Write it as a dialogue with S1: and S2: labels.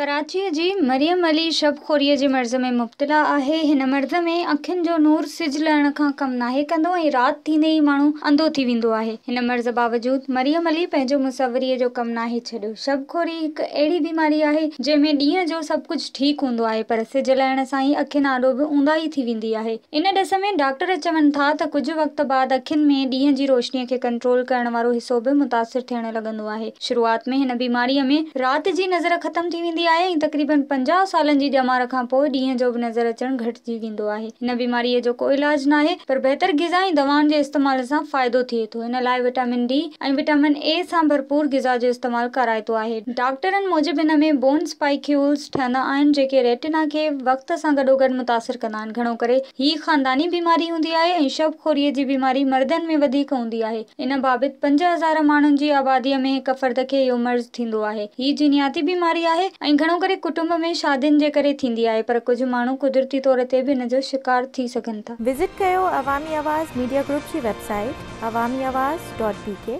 S1: कराचीअ जी मरियम अली शबखोरीअ जे मर्ज़ में मुबतला आहे हिन मर्ज़ में अखियुनि जो नूर सिज लहण खां कमु नाहे कंदो ऐं राति थींदे ई माण्हू अंधो थी वेंदो आहे हिन मर्ज़ बावजूद मरियम अली पंहिंजो मुसविरीअ जो कमु नाहे छॾियो शबखोरी हिकु अहिड़ी बीमारी आहे जंहिंमें ॾींहं जो सभु कुझु ठीकु हूंदो आहे पर सिज लहण सां ई अखियुनि आॾो बि ऊंधा थी वेंदी आहे इन ॾिस में डॉक्टर चवनि था त कुझु वक़्त अखियुनि में ॾींहं जी रोशनीअ खे कंट्रोल करण वारो हिसो बि मुतासिर थियणु लॻंदो आहे शुरूआति में हिन बीमारीअ में राति जी नज़र ख़तमु थी वेंदी तकरीबन पंजाह सालनि जी ॼमार खां पोइ ॾींहं जो बि नज़र अचणु घटिजी वेंदो आहे हिन बीमारी जो कोई इलाज न आहे पर बहितर ग़ज़ा दवाउनि जे इस्तेमाल सां फ़ाइदो थिए थो हिन लाइ विटामिन डी ऐं विटामिन ए सां भरपूर गिज़ा जो इस्तेमालु कराए थो आहे डॉक्टरनि मूजिब हिन में बोन स्पाइक्यूल्स ठहंदा आहिनि जेके रेटिना खे वक़्त सां गॾोगॾु मुतासिर कंदा आहिनि घणो करे हीअ ख़ानदानी बीमारी हूंदी आहे ऐं शवखोरीअ जी बीमारी मर्दनि में वधीक हूंदी आहे इन बाबति पंज हज़ार माण्हुनि जी आबादीअ में हिकु फ़र्द खे इहो मर्ज़ु थींदो आहे हीउ जिनियाती बीमारी आहे ઘણો કરે કુટુંબમાં શાદિન જે કરે થીંધી આય પર કુછ માણો કુદરતી તોરતે ભી ન જો શિકાર થી સકન તા વિઝિટ કયો આવામી અવાજ મીડિયા ગ્રુપ ચી વેબસાઈટ આવામી અવાજ.પી